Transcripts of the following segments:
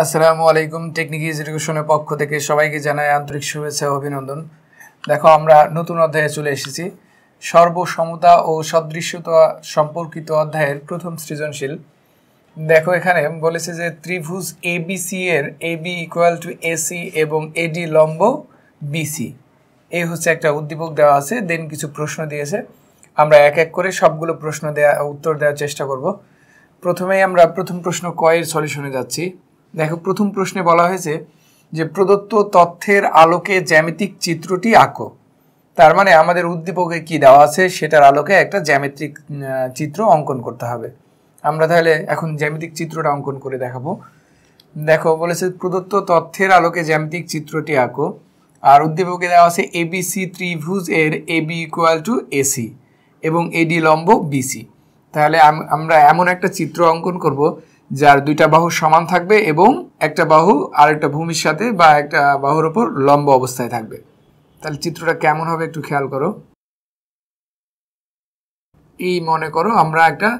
আসসালামু আলাইকুম টেকনিক এডুকেশনের পক্ষ থেকে সবাইকে জানাই আন্তরিক শুভেচ্ছা অভিনন্দন দেখো আমরা নতুন অধ্যায়ে চলে এসেছি সর্বসমতা ও সদৃশ্যতা সম্পর্কিত অধ্যায়ের প্রথম সৃজনশীল দেখো এখানে বলেছে যে ত্রিভুজ এবিসি এর এবি ইকুয়াল টু এসি এবং এডি লম্ব বিসি এই হচ্ছে একটা উদ্দীপক দেওয়া আছে দেন কিছু প্রশ্ন দিয়েছে আমরা এক এক করে সবগুলো প্রশ্ন দেয়া উত্তর দেওয়ার চেষ্টা করব প্রথমেই আমরা প্রথম প্রশ্ন কয়ের সলিউশনে যাচ্ছি দেখো প্রথম প্রশ্নে বলা হয়েছে যে প্রদত্ত তথ্যের আলোকে জ্যামিতিক চিত্রটি আঁকো তার মানে আমাদের উদ্দীপকে কি দেওয়া আছে সেটার আলোকে একটা জ্যামিতিক চিত্র অঙ্কন করতে হবে আমরা তাহলে এখন জ্যামিতিক চিত্রটা অঙ্কন করে দেখাবো দেখো বলেছে প্রদত্ত তথ্যের আলোকে জ্যামিতিক চিত্রটি আঁকো আর উদ্দীপকে দেওয়া আছে এবিসি ত্রিভুজ এর এবি ইকুয়াল টু এসি এবং এডি লম্ব বিসি তাহলে আমরা এমন একটা চিত্র অঙ্কন করব যার দুইটা বাহু সমান থাকবে এবং একটা বাহু আর একটা ভূমির সাথে বা একটা বাহুর ওপর লম্ব অবস্থায় থাকবে তাহলে চিত্রটা কেমন হবে একটু খেয়াল করো এই মনে করো আমরা একটা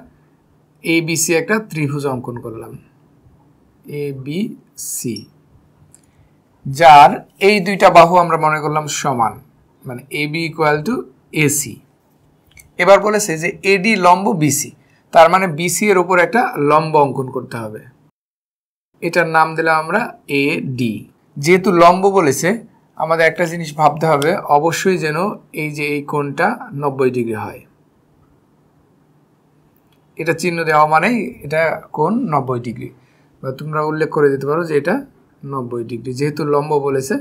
এ বিসি একটা ত্রিভুজ অঙ্কন করলাম এ বি সি যার এই দুইটা বাহু আমরা মনে করলাম সমান মানে A B equal to AC এবার বলেছে যে এডি লম্ব বিসি তার মানে বিসি এর ওপর একটা লম্ব অঙ্কন করতে হবে এটার নাম দিলাম আমরা এ ডি যেহেতু লম্ব বলেছে আমাদের একটা জিনিস ভাবতে হবে অবশ্যই যেন এই যে এই কোণটা নব্বই ডিগ্রি হয় এটা চিহ্ন দেওয়া মানে এটা কোণ নব্বই ডিগ্রি বা তোমরা উল্লেখ করে দিতে পারো যে এটা নব্বই ডিগ্রি যেহেতু লম্ব বলেছে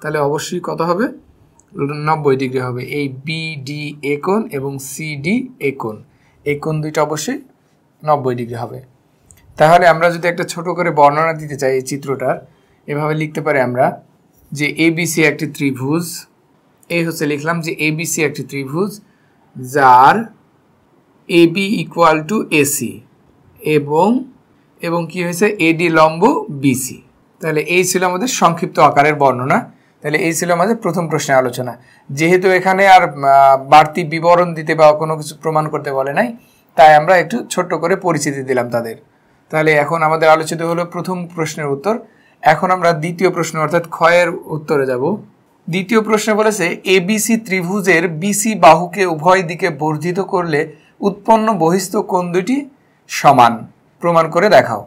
তাহলে অবশ্যই কত হবে নব্বই ডিগ্রি হবে এই ডি এ কোণ এবং ডি এ কোণ এই কোণ দুইটা অবশ্যই নব্বই ডিগ্রি হবে তাহলে আমরা যদি একটা ছোট করে বর্ণনা দিতে চাই এই চিত্রটার এভাবে লিখতে পারি আমরা যে এবিসি একটি ত্রিভুজ এই হচ্ছে লিখলাম যে এবিসি একটি ত্রিভুজ যার এবি ইকুয়াল টু এসি এবং এবং কি হয়েছে এডি লম্ব বিসি তাহলে এই ছিল আমাদের সংক্ষিপ্ত আকারের বর্ণনা তাহলে এই ছিল আমাদের প্রথম প্রশ্নে আলোচনা যেহেতু এখানে আর বাড়তি বিবরণ দিতে বা কোনো কিছু প্রমাণ করতে বলে নাই তাই আমরা একটু ছোট্ট করে পরিচিতি দিলাম তাদের তাহলে এখন আমাদের আলোচিত হলো প্রথম প্রশ্নের উত্তর এখন আমরা দ্বিতীয় প্রশ্ন অর্থাৎ ক্ষয়ের উত্তরে যাব দ্বিতীয় প্রশ্নে বলেছে এবিসি ত্রিভুজের বিসি বাহুকে উভয় দিকে বর্ধিত করলে উৎপন্ন বহিস্থ কোণ দুটি সমান প্রমাণ করে দেখাও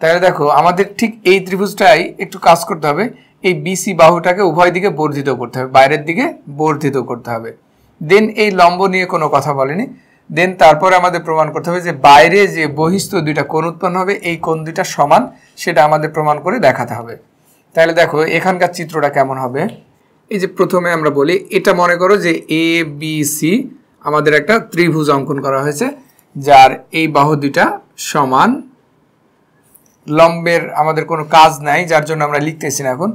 তাহলে দেখো আমাদের ঠিক এই ত্রিভুজটাই একটু কাজ করতে হবে এই বিসি বাহুটাকে উভয় দিকে বর্ধিত করতে হবে বাইরের দিকে বর্ধিত করতে হবে দেন এই লম্ব নিয়ে কোনো কথা বলেনি দেন তারপরে আমাদের প্রমাণ করতে হবে যে বাইরে যে বহিস্থ দুইটা কোণ উৎপন্ন হবে এই কোণ দুইটা সমান সেটা আমাদের প্রমাণ করে দেখাতে হবে তাহলে দেখো এখানকার চিত্রটা কেমন হবে এই যে প্রথমে আমরা বলি এটা মনে করো যে এ বি সি আমাদের একটা ত্রিভুজ অঙ্কন করা হয়েছে যার এই বাহু দুইটা সমান লম্বের আমাদের কোনো কাজ নাই যার জন্য আমরা লিখতেছি না এখন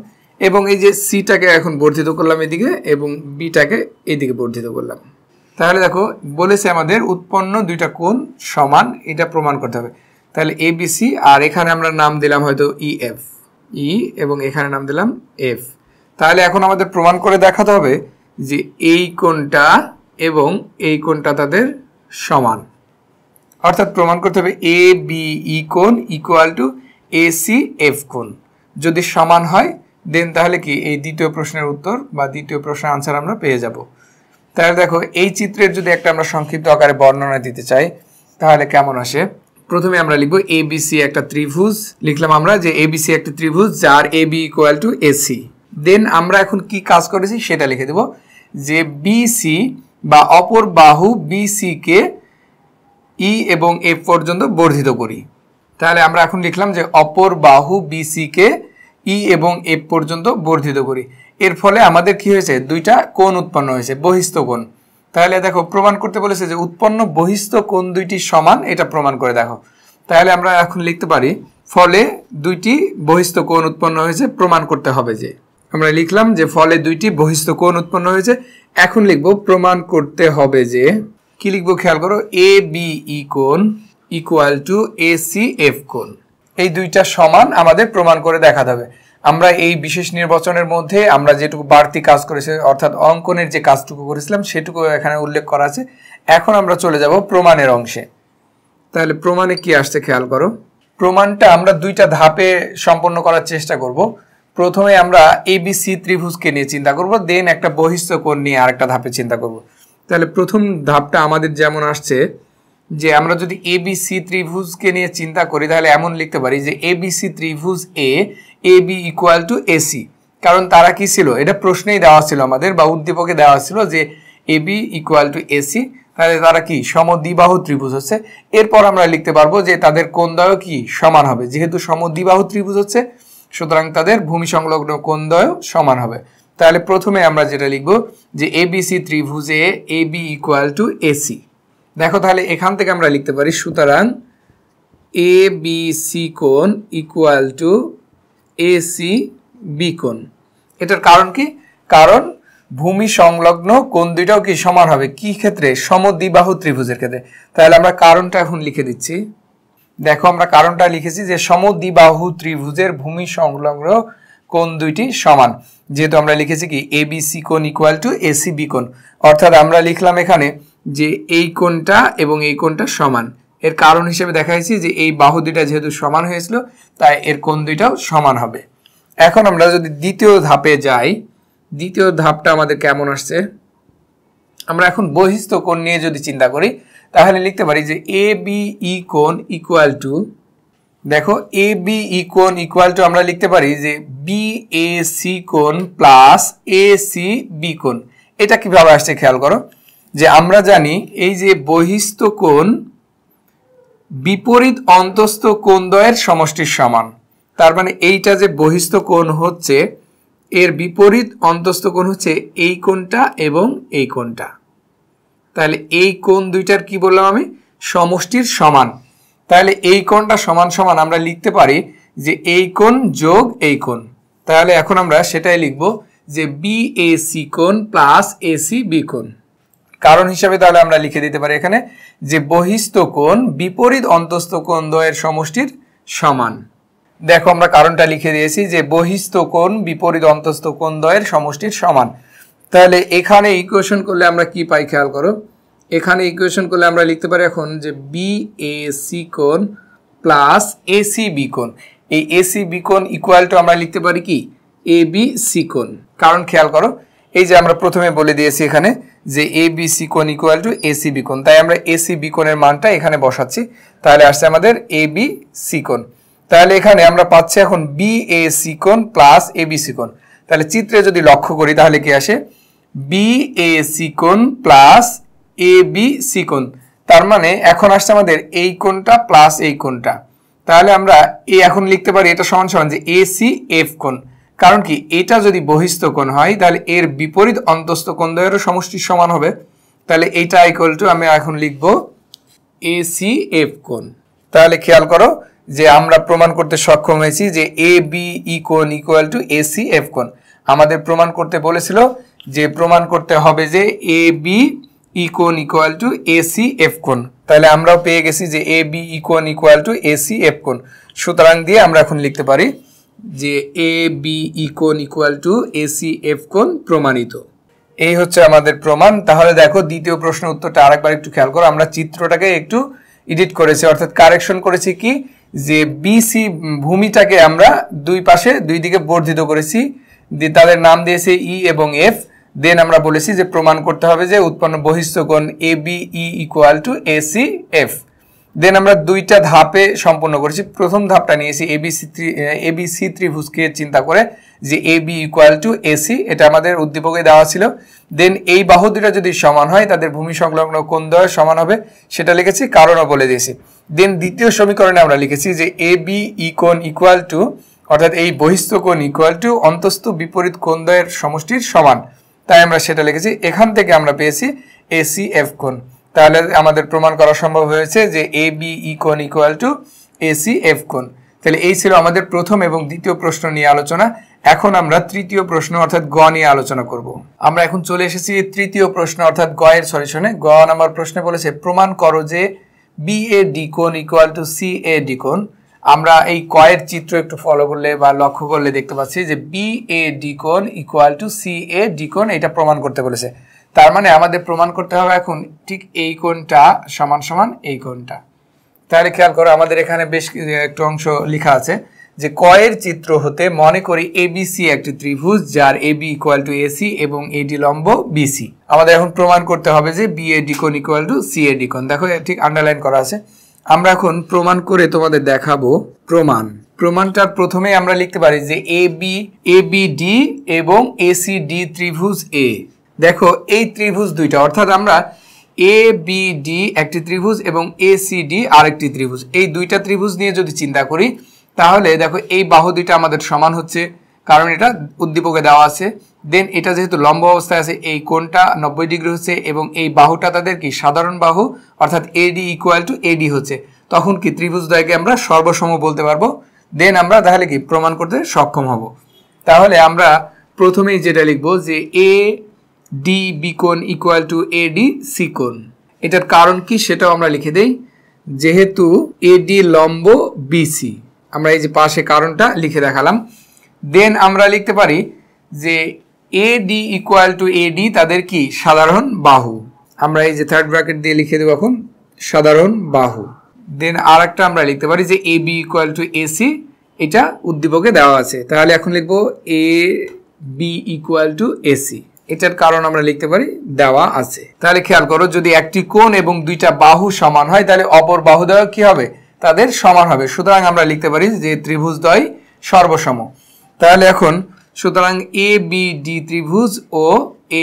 এবং এই যে সিটাকে এখন বর্ধিত করলাম এদিকে এবং বিটাকে এদিকে বর্ধিত করলাম তাহলে দেখো বলেছে আমাদের উৎপন্ন দুইটা কোণ সমান এটা প্রমাণ করতে হবে তাহলে এবিসি আর এখানে আমরা নাম দিলাম হয়তো ই এফ ই এবং এখানে নাম দিলাম এফ তাহলে এখন আমাদের প্রমাণ করে দেখাতে হবে যে এই কোণটা এবং এই কোণটা তাদের সমান অর্থাৎ প্রমাণ করতে হবে এ বি ই কোণ equal to A C F কোণ যদি সমান হয় দেন তাহলে কি এই দ্বিতীয় প্রশ্নের উত্তর বা দ্বিতীয় প্রশ্নের আনসার আমরা পেয়ে যাব তাহলে দেখো এই চিত্রের যদি একটা আমরা সংক্ষিপ্ত আকারে বর্ণনা দিতে চাই তাহলে কেমন আসে প্রথমে আমরা লিখবো এবিসি একটা ত্রিভুজ লিখলাম আমরা যে সি একটা ত্রিভুজ যার A B equal to AC then আমরা এখন কি কাজ করেছি সেটা লিখে দেব যে বিসি বা অপর বাহু বিসিকে ই e এবং এফ পর্যন্ত বর্ধিত করি তাহলে আমরা এখন লিখলাম যে অপর বাহু বিসিকে কে ই এবং এফ পর্যন্ত বর্ধিত করি এর ফলে আমাদের কি হয়েছে দুইটা কোণ উৎপন্ন হয়েছে বহিস্থ কোণ তাহলে দেখো প্রমাণ করতে বলেছে যে উৎপন্ন বহিস্থ কোণ দুইটি সমান এটা প্রমাণ করে দেখো তাহলে আমরা এখন লিখতে পারি ফলে দুইটি বহিস্থ কোণ উৎপন্ন হয়েছে প্রমাণ করতে হবে যে আমরা লিখলাম যে ফলে দুইটি বহিস্থ কোণ উৎপন্ন হয়েছে এখন লিখবো প্রমাণ করতে হবে যে কি লিখবো খেয়াল করো এ বি ই কোন equal to A C F কোন এই দুইটা সমান আমাদের প্রমাণ করে দেখাতে হবে আমরা এই বিশেষ নির্বাচনের মধ্যে আমরা যেটুকু বাড়তি কাজ করেছি অর্থাৎ অঙ্কনের যে কাজটুকু করেছিলাম সেটুকু এখানে উল্লেখ করা আছে এখন আমরা চলে যাব প্রমাণের অংশে তাহলে প্রমাণে কি আসছে খেয়াল করো প্রমাণটা আমরা দুইটা ধাপে সম্পন্ন করার চেষ্টা করব প্রথমে আমরা এবিসি ত্রিভুজকে নিয়ে চিন্তা করব দেন একটা বহিষ্ঠ কোণ নিয়ে আরেকটা ধাপে চিন্তা করব তাহলে প্রথম ধাপটা আমাদের যেমন আসছে যে আমরা যদি এ বিসি ত্রিভুজকে নিয়ে চিন্তা করি তাহলে এমন লিখতে পারি যে এ সি ত্রিভুজ এ A B equal to AC কারণ তারা কি ছিল এটা প্রশ্নেই দেওয়া ছিল আমাদের বা উদ্দীপকে দেওয়া ছিল যে A B equal to AC তাহলে তারা কি সমদ্বিবাহু ত্রিভুজ হচ্ছে এরপর আমরা লিখতে পারবো যে তাদের কোন দ্বয় কি সমান হবে যেহেতু সমদ্বিবাহু ত্রিভুজ হচ্ছে সুতরাং তাদের ভূমি সংলগ্ন কোন দ্বয় সমান হবে তাহলে প্রথমে আমরা যেটা লিখব যে এবিসি ত্রিভুজ A B equal to AC দেখো তাহলে এখান থেকে আমরা লিখতে পারি সুতরাং এ বি সি কোণ equal to A C B কোণ এটার কারণ কি কারণ ভূমি সংলগ্ন কোন দুইটাও কি সমান হবে কি ক্ষেত্রে সমদ্বিবাহু ত্রিভুজের ক্ষেত্রে তাহলে আমরা কারণটা এখন লিখে দিচ্ছি দেখো আমরা কারণটা লিখেছি যে সমদ্বিবাহু ত্রিভুজের ভূমি সংলগ্ন কোন দুইটি সমান যেহেতু আমরা লিখেছি কি A B equal to AC C B কোণ অর্থাৎ আমরা লিখলাম এখানে যে এই কোণটা এবং এই কোণটা সমান এর কারণ হিসেবে দেখা যে এই বাহু দুইটা যেহেতু সমান হয়েছিল তাই এর কোণ দুইটাও সমান হবে এখন আমরা যদি দ্বিতীয় ধাপে যাই দ্বিতীয় ধাপটা আমাদের কেমন আসছে আমরা এখন বহিস্থ কোণ নিয়ে যদি চিন্তা করি তাহলে লিখতে পারি যে এ বি ই কোণ ইকুয়াল টু দেখো এ বি ই কোণ ইকুয়াল টু আমরা লিখতে পারি যে বি এ সি কোণ প্লাস এ সি বি কোণ এটা কিভাবে আসছে খেয়াল করো যে আমরা জানি এই যে বহিস্থ কোণ বিপরীত অন্তস্থ কোণদ্বয়ের সমষ্টির সমান তার মানে এইটা যে বহিস্থ কোণ হচ্ছে এর বিপরীত অন্তস্থ কোণ হচ্ছে এই কোণটা এবং এই কোণটা তাহলে এই কোণ দুইটার কি বললাম আমি সমষ্টির সমান তাহলে এই কোণটা সমান সমান আমরা লিখতে পারি যে এই কোণ যোগ এই কোণ তাহলে এখন আমরা সেটাই লিখব যে বি এ সি কোণ প্লাস এসি বি কোণ কারণ হিসাবে তাহলে আমরা লিখে দিতে পারি এখানে যে বহিস্থ কোণ বিপরীত অন্তস্থ কোণ দ্বয়ের সমষ্টির সমান দেখো আমরা কারণটা লিখে দিয়েছি যে বহিস্থ কোণ বিপরীত অন্তস্থ কোণ দ্বয়ের সমষ্টির সমান তাহলে এখানে ইকুয়েশন করলে আমরা কি পাই খেয়াল করো এখানে ইকুয়েশন করলে আমরা লিখতে পারি এখন যে বি এ সি কোণ প্লাস সি বি কোণ এই এসি বি কোণ ইকুয়াল টু আমরা লিখতে পারি কি এ বি সি কোণ কারণ খেয়াল করো এই যে আমরা প্রথমে বলে দিয়েছি এখানে যে এ সি কোন ইকুয়াল টু এ সি বিকোণ তাই আমরা এ সি বিকোনের মানটা এখানে বসাচ্ছি তাহলে আসছে আমাদের এ বি সিকোণ তাহলে এখানে আমরা পাচ্ছি এখন বি এ সিকোণ প্লাস এ বি কোন তাহলে চিত্রে যদি লক্ষ্য করি তাহলে কি আসে বি এ সিকোণ প্লাস এ বি সিকোণ তার মানে এখন আসছে আমাদের এই কোনটা প্লাস এই কোনটা তাহলে আমরা এ এখন লিখতে পারি এটা সমান সমান যে এ সি এফ কোন কারণ কি এটা যদি বহিস্থ কোণ হয় তাহলে এর বিপরীত অন্তস্থ কোণ দ্বয়েরও সমষ্টির সমান হবে তাহলে এইটা ইকুয়াল টু আমি এখন লিখব এ সি এফ কোণ তাহলে খেয়াল করো যে আমরা প্রমাণ করতে সক্ষম হয়েছি যে এ বি ই কোণ equal to A C F কোণ আমাদের প্রমাণ করতে বলেছিল যে প্রমাণ করতে হবে যে এ বি ই কোণ equal to A C F কোণ তাহলে আমরাও পেয়ে গেছি যে এ বি ই কোণ equal to A C F কোণ সুতরাং দিয়ে আমরা এখন লিখতে পারি যে এ বি ইকোন ইকুয়াল টু এসি এফ কোন প্রমাণিত এই হচ্ছে আমাদের প্রমাণ তাহলে দেখো দ্বিতীয় প্রশ্নের উত্তরটা আরেকবার একটু খেয়াল করো আমরা চিত্রটাকে একটু এডিট করেছি অর্থাৎ কারেকশন করেছি কি যে বিসি ভূমিটাকে আমরা দুই পাশে দুই দিকে বর্ধিত করেছি দিয়ে তাদের নাম দিয়েছে ই e এবং এফ দেন আমরা বলেছি যে প্রমাণ করতে হবে যে উৎপন্ন বহিষ্ঠকোণ A B E equal to A C F then আমরা দুইটা ধাপে সম্পন্ন করেছি প্রথম ধাপটা নিয়েছি এবিসি থ্রি এবিসি ত্রিভুজকে চিন্তা করে যে A B equal to AC এটা আমাদের উদ্দীপকে দেওয়া ছিল দেন এই বাহু দুটা যদি সমান হয় তাদের ভূমি সংলগ্ন কোন দ্বয় সমান হবে সেটা লিখেছি কারণও বলে দিয়েছি দেন দ্বিতীয় সমীকরণে আমরা লিখেছি যে এ বি ইকোন ইকুয়াল টু অর্থাৎ এই বহিস্থ কোণ ইকুয়াল টু অন্তস্থ বিপরীত কোন দ্বয়ের সমষ্টির সমান তাই আমরা সেটা লিখেছি এখান থেকে আমরা পেয়েছি এসি এফ কোণ তাহলে আমাদের প্রমাণ করা সম্ভব হয়েছে যে A B E equal to AC F কোন তাহলে এই ছিল আমাদের প্রথম এবং দ্বিতীয় প্রশ্ন নিয়ে আলোচনা এখন আমরা তৃতীয় প্রশ্ন অর্থাৎ গ নিয়ে আলোচনা করব আমরা এখন চলে এসেছি তৃতীয় প্রশ্ন অর্থাৎ গ এর সলিউশনে গ নাম্বার প্রশ্নে বলেছে প্রমাণ করো যে বি এ ডি কোন equal to C A D কোন আমরা এই কয়ের চিত্র একটু ফলো করলে বা লক্ষ্য করলে দেখতে পাচ্ছি যে বি এ ডি কোন equal to C A D কোন এটা প্রমাণ করতে বলেছে তার মানে আমাদের প্রমাণ করতে হবে এখন ঠিক এই কোনটা সমান সমান এই কোনটা তাহলে খেয়াল করো আমাদের এখানে বেশ একটু অংশ লেখা আছে যে কয়ের চিত্র হতে মনে করি এ বিসি একটি ত্রিভুজ যার এবি ইকুয়াল টু এসি এবং এডি লম্ব বিসি আমাদের এখন প্রমাণ করতে হবে যে বি এ ডিকন ইকুয়াল টু সি এ ডিকন দেখো ঠিক আন্ডারলাইন করা আছে আমরা এখন প্রমাণ করে তোমাদের দেখাবো প্রমাণ প্রমাণটা প্রথমে আমরা লিখতে পারি যে A B A B D এবং এসি ডি ত্রিভুজ এ দেখো এই ত্রিভুজ দুইটা অর্থাৎ আমরা এ বি ডি একটি ত্রিভুজ এবং এ সি ডি আরেকটি ত্রিভুজ এই দুইটা ত্রিভুজ নিয়ে যদি চিন্তা করি তাহলে দেখো এই বাহু দুইটা আমাদের সমান হচ্ছে কারণ এটা উদ্দীপকে দেওয়া আছে দেন এটা যেহেতু লম্ব অবস্থায় আছে এই কোণটা নব্বই ডিগ্রি হচ্ছে এবং এই বাহুটা তাদের কি সাধারণ বাহু অর্থাৎ এডি ইকুয়াল টু এডি হচ্ছে তখন কি ত্রিভুজদ্বয়কে আমরা সর্বসম বলতে পারবো দেন আমরা তাহলে কি প্রমাণ করতে সক্ষম হব তাহলে আমরা প্রথমেই যেটা লিখবো যে A D B equal to A D C কোণ এটার কারণ কি সেটাও আমরা লিখে দেই যেহেতু এ ডি লম্ব বিসি আমরা এই যে পাশে কারণটা লিখে দেখালাম দেন আমরা লিখতে পারি যে A D equal to A D তাদের কি সাধারণ বাহু আমরা এই যে থার্ড ব্র্যাকেট দিয়ে লিখে দেবো এখন সাধারণ বাহু দেন আর একটা আমরা লিখতে পারি যে A B equal to A C এটা উদ্দীপকে দেওয়া আছে তাহলে এখন লিখবো A B equal to AC এটার কারণ আমরা লিখতে পারি দেওয়া আছে তাহলে খেয়াল করো যদি একটি কোণ এবং দুইটা বাহু সমান হয় তাহলে অপর বাহু দ্বয় কি হবে তাদের সমান হবে সুতরাং আমরা লিখতে পারি যে ত্রিভুজদ্বয় সর্বসম তাহলে এখন সুতরাং এ বি ডি ত্রিভুজ ও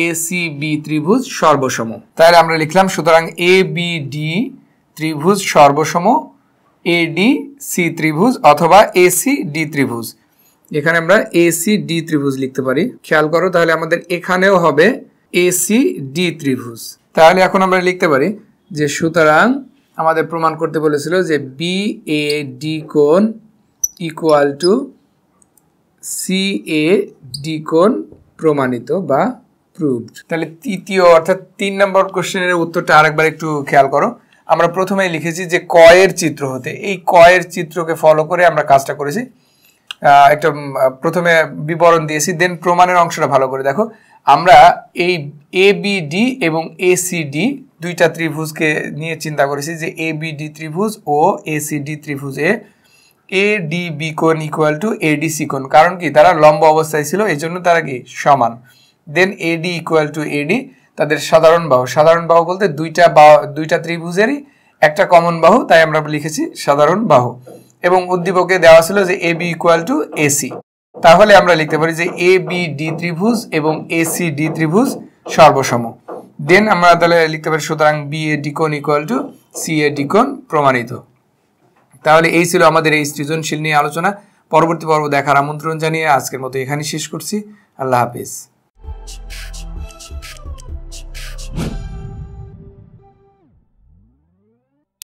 এ সি বি ত্রিভুজ সর্বসম তাহলে আমরা লিখলাম সুতরাং এ বি ডি ত্রিভুজ সর্বসম এ ডি সি ত্রিভুজ অথবা এ সি ডি ত্রিভুজ এখানে আমরা এসি ডি ত্রিভুজ লিখতে পারি খেয়াল করো তাহলে আমাদের এখানেও হবে এসি ডি ত্রিভুজ তাহলে এখন আমরা লিখতে পারি যে সুতরাং আমাদের প্রমাণ করতে বলেছিল যে বি এ ডি কোণ equal to C A D কোণ প্রমাণিত বা প্রুভড তাহলে তৃতীয় অর্থাৎ তিন নম্বর কোশ্চেনের উত্তরটা আরেকবার একটু খেয়াল করো আমরা প্রথমেই লিখেছি যে কয়ের চিত্র হতে এই কয়ের চিত্রকে ফলো করে আমরা কাজটা করেছি একটা প্রথমে বিবরণ দিয়েছি দেন প্রমাণের অংশটা ভালো করে দেখো আমরা এই এ বিডি এবং ডি দুইটা ত্রিভুজকে নিয়ে চিন্তা করেছি যে এ বিডি ত্রিভুজ ও ডি ত্রিভুজে এ ডি বি কোন ইকুয়াল টু ডি সি কোন কারণ কি তারা লম্ব অবস্থায় ছিল এই জন্য তারা কি সমান দেন A D equal to A D তাদের সাধারণ বাহু সাধারণ বাহু বলতে দুইটা বা দুইটা ত্রিভুজেরই একটা কমন বাহু তাই আমরা লিখেছি সাধারণ বাহু এবং উদ্দীপকে দেওয়া ছিল যে A B equal to AC তাহলে আমরা লিখতে পারি যে এ বি ডি ত্রিভুজ এবং এসি ডি ত্রিভুজ সর্বসম দেন আমরা তাহলে লিখতে পারি সুতরাং বি এ ডিকোন ইকুয়াল টু সি এ ডিকোন প্রমাণিত তাহলে এই ছিল আমাদের এই সৃজনশীল নিয়ে আলোচনা পরবর্তী পর্ব দেখার আমন্ত্রণ জানিয়ে আজকের মতো এখানেই শেষ করছি আল্লাহ হাফিজ